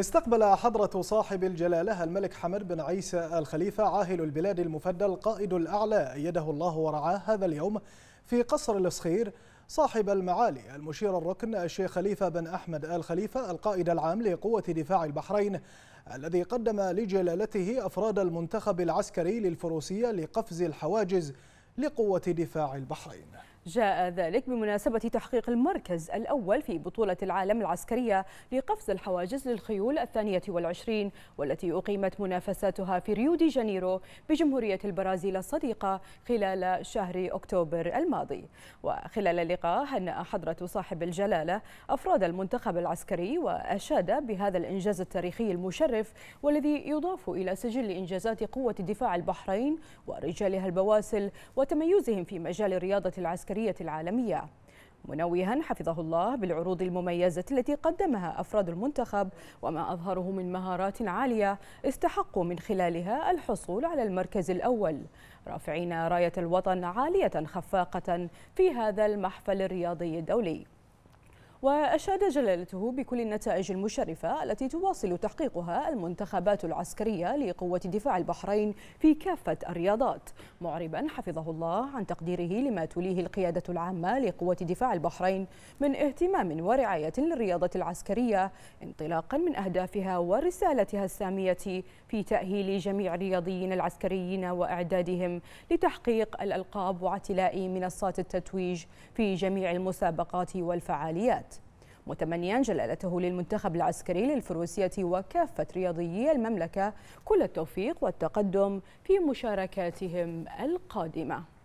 استقبل حضرة صاحب الجلالة الملك حمد بن عيسى الخليفة عاهل البلاد المفدى القائد الأعلى أيده الله ورعاه هذا اليوم في قصر الصخير صاحب المعالي المشير الركن الشيخ خليفة بن أحمد آل خليفة القائد العام لقوة دفاع البحرين الذي قدم لجلالته أفراد المنتخب العسكري للفروسية لقفز الحواجز لقوة دفاع البحرين جاء ذلك بمناسبة تحقيق المركز الأول في بطولة العالم العسكرية لقفز الحواجز للخيول الثانية والعشرين والتي أقيمت منافساتها في ريو دي جانيرو بجمهورية البرازيل الصديقة خلال شهر أكتوبر الماضي وخلال اللقاء هنأ حضرة صاحب الجلالة أفراد المنتخب العسكري وأشاد بهذا الإنجاز التاريخي المشرف والذي يضاف إلى سجل إنجازات قوة دفاع البحرين ورجالها البواسل وتميزهم في مجال الرياضة العسكرية العسكرية العالمية منوها حفظه الله بالعروض المميزة التي قدمها أفراد المنتخب وما أظهره من مهارات عالية استحقوا من خلالها الحصول على المركز الأول رافعين راية الوطن عالية خفاقة في هذا المحفل الرياضي الدولي وأشاد جلالته بكل النتائج المشرفة التي تواصل تحقيقها المنتخبات العسكرية لقوة دفاع البحرين في كافة الرياضات معربا حفظه الله عن تقديره لما توليه القيادة العامة لقوة دفاع البحرين من اهتمام ورعاية للرياضة العسكرية انطلاقا من أهدافها ورسالتها السامية في تأهيل جميع الرياضيين العسكريين وإعدادهم لتحقيق الألقاب واعتلاء منصات التتويج في جميع المسابقات والفعاليات متمنيا جلالته للمنتخب العسكري للفروسية وكافة رياضيي المملكة كل التوفيق والتقدم في مشاركاتهم القادمة